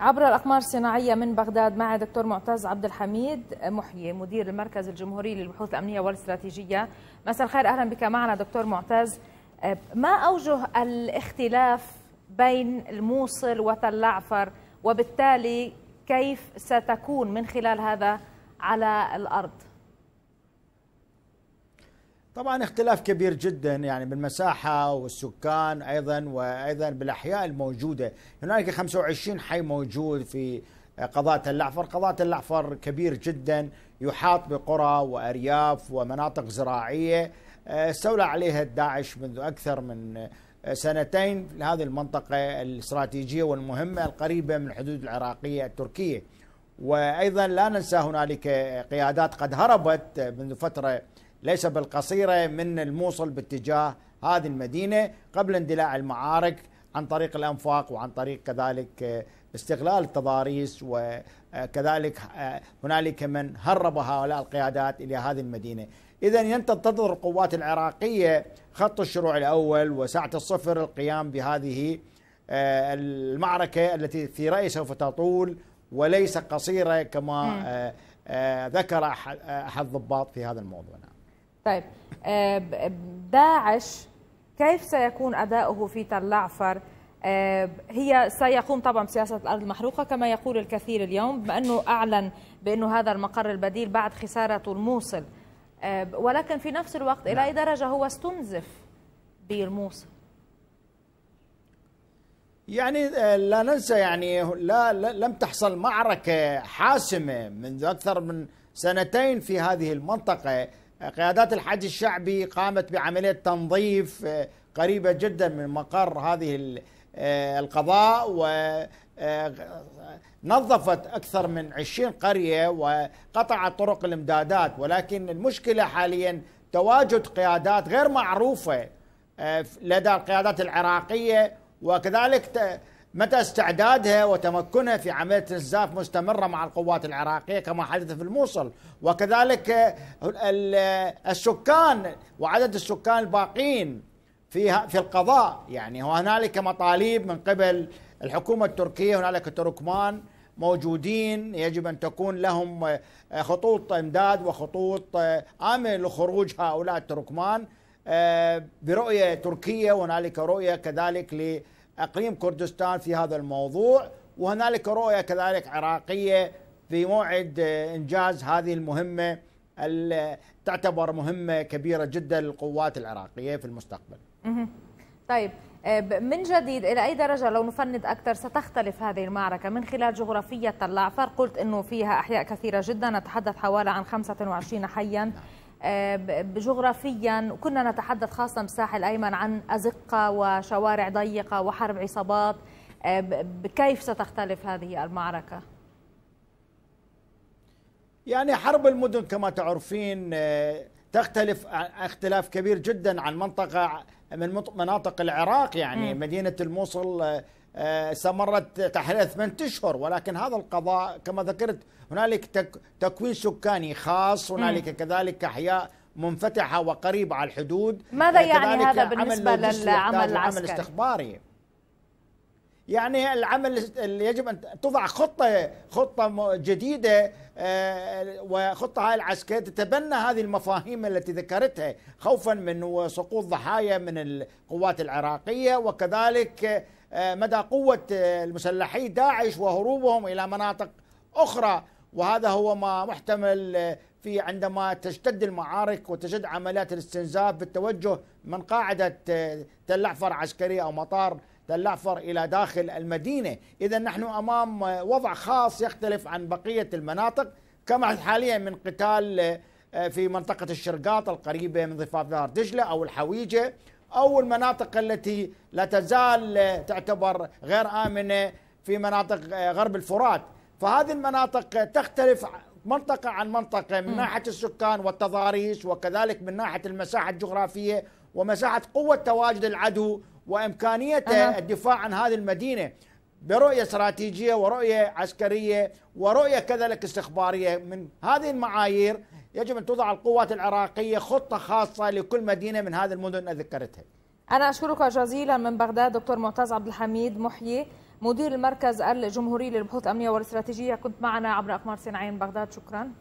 عبر الأقمار الصناعية من بغداد مع دكتور معتز عبد الحميد محيي مدير المركز الجمهوري للبحوث الأمنية والاستراتيجية مساء الخير أهلا بك معنا دكتور معتز ما أوجه الاختلاف بين الموصل وتلعفر وبالتالي كيف ستكون من خلال هذا على الأرض طبعا اختلاف كبير جدا يعني بالمساحة والسكان أيضا وأيضا بالأحياء الموجودة هناك 25 حي موجود في قضاء تل قضاة قضاء تل كبير جدا يحاط بقرى وأرياف ومناطق زراعية آه، استولى عليها داعش منذ أكثر من آه، سنتين لهذه المنطقة الاستراتيجية والمهمة القريبة من الحدود العراقية التركية وأيضا لا ننسى هنالك قيادات قد هربت منذ فترة ليس بالقصيرة من الموصل باتجاه هذه المدينة قبل اندلاع المعارك عن طريق الأنفاق وعن طريق كذلك آه، استغلال التضاريس وكذلك آه، هنالك من هرب هؤلاء القيادات إلى هذه المدينة إذا تنتظر القوات العراقية خط الشروع الأول وسعة الصفر القيام بهذه آه، المعركة التي في رأيي سوف تطول وليس قصيرة كما ذكر أحد الضباط في هذا الموضوع نعم. طيب داعش آه، كيف سيكون أداؤه في تل عفر؟ آه، هي سيقوم طبعا بسياسة الأرض المحروقة كما يقول الكثير اليوم بما أنه أعلن بأنه هذا المقر البديل بعد خسارة الموصل آه، ولكن في نفس الوقت إلى نعم. أي درجة هو استنزف بالموصل يعني لا ننسى يعني لا لم تحصل معركة حاسمة منذ أكثر من سنتين في هذه المنطقة قيادات الحج الشعبي قامت بعملية تنظيف آه، قريبة جدا من مقر هذه آه، القضاء ونظفت آه، أكثر من عشرين قرية وقطعت طرق الإمدادات ولكن المشكلة حاليا تواجد قيادات غير معروفة لدى القيادات العراقية وكذلك متى استعدادها وتمكنها في عملية استنزاف مستمرة مع القوات العراقية كما حدث في الموصل وكذلك السكان وعدد السكان الباقين في في القضاء يعني هنالك مطالب من قبل الحكومة التركية هنالك تركمان موجودين يجب أن تكون لهم آه، خطوط إمداد وخطوط آه، آمنة لخروج هؤلاء التركمان آه، برؤية تركية وهنالك رؤية كذلك ل اقليم كردستان في هذا الموضوع وهنالك رؤيه كذلك عراقيه في موعد آه، انجاز هذه المهمه تعتبر مهمه كبيره جدا للقوات العراقيه في المستقبل. طيب آه، من جديد الى اي درجه لو نفند اكثر ستختلف هذه المعركه من خلال جغرافيه اللاعفر قلت انه فيها احياء كثيره جدا نتحدث حوالي عن 25 حيا نعم. آه، جغرافيا كنا نتحدث خاصة بالساحل الأيمن عن أزقة وشوارع ضيقة وحرب عصابات آه، كيف ستختلف هذه المعركة؟ يعني حرب المدن كما تعرفين آه، تختلف اختلاف كبير جدا عن منطقة من مناطق العراق يعني مدينة الموصل آه، استمرت تحريرها ثمان أشهر ولكن هذا القضاء كما ذكرت هنالك تكوين سكاني خاص هنالك كذلك أحياء منفتحة وقريبة على الحدود ماذا آه، يعني هذا بالنسبة للعمل العسكري؟ عمل استخباري يعني العمل اللي يجب ان تضع خطه خطه جديده آه، وخطه هاي العسكريه تتبنى هذه المفاهيم التي ذكرتها خوفا من سقوط ضحايا من القوات العراقيه وكذلك آه، مدى قوة آه، المسلحي داعش وهروبهم إلى مناطق أخرى وهذا هو ما محتمل آه، في عندما تشتد المعارك وتشد عمليات الاستنزاف بالتوجه من قاعدة تلعفر عسكري عسكرية أو مطار تلعفر إلى داخل المدينة إذا نحن أمام وضع خاص يختلف عن بقية المناطق كما حاليا من قتال في منطقة الشرقاط القريبة من ضفاف نهر دجلة أو الحويجة أو المناطق التي لا تزال تعتبر غير آمنة في مناطق آه، غرب الفرات فهذه المناطق تختلف منطقة عن منطقة من ناحية السكان والتضاريس وكذلك من ناحية المساحة الجغرافية ومساحة قوة تواجد العدو وإمكانية أه. الدفاع عن هذه المدينة برؤية استراتيجية ورؤية عسكرية ورؤية كذلك استخبارية من هذه المعايير يجب أن توضع القوات العراقية خطة خاصة لكل مدينة من هذه المدن التي ذكرتها أنا أشكرك جزيلا من بغداد دكتور معتز عبد الحميد محيي مدير المركز الجمهوري للبحوث الأمنية والاستراتيجية كنت معنا عبر أقمار من بغداد شكرا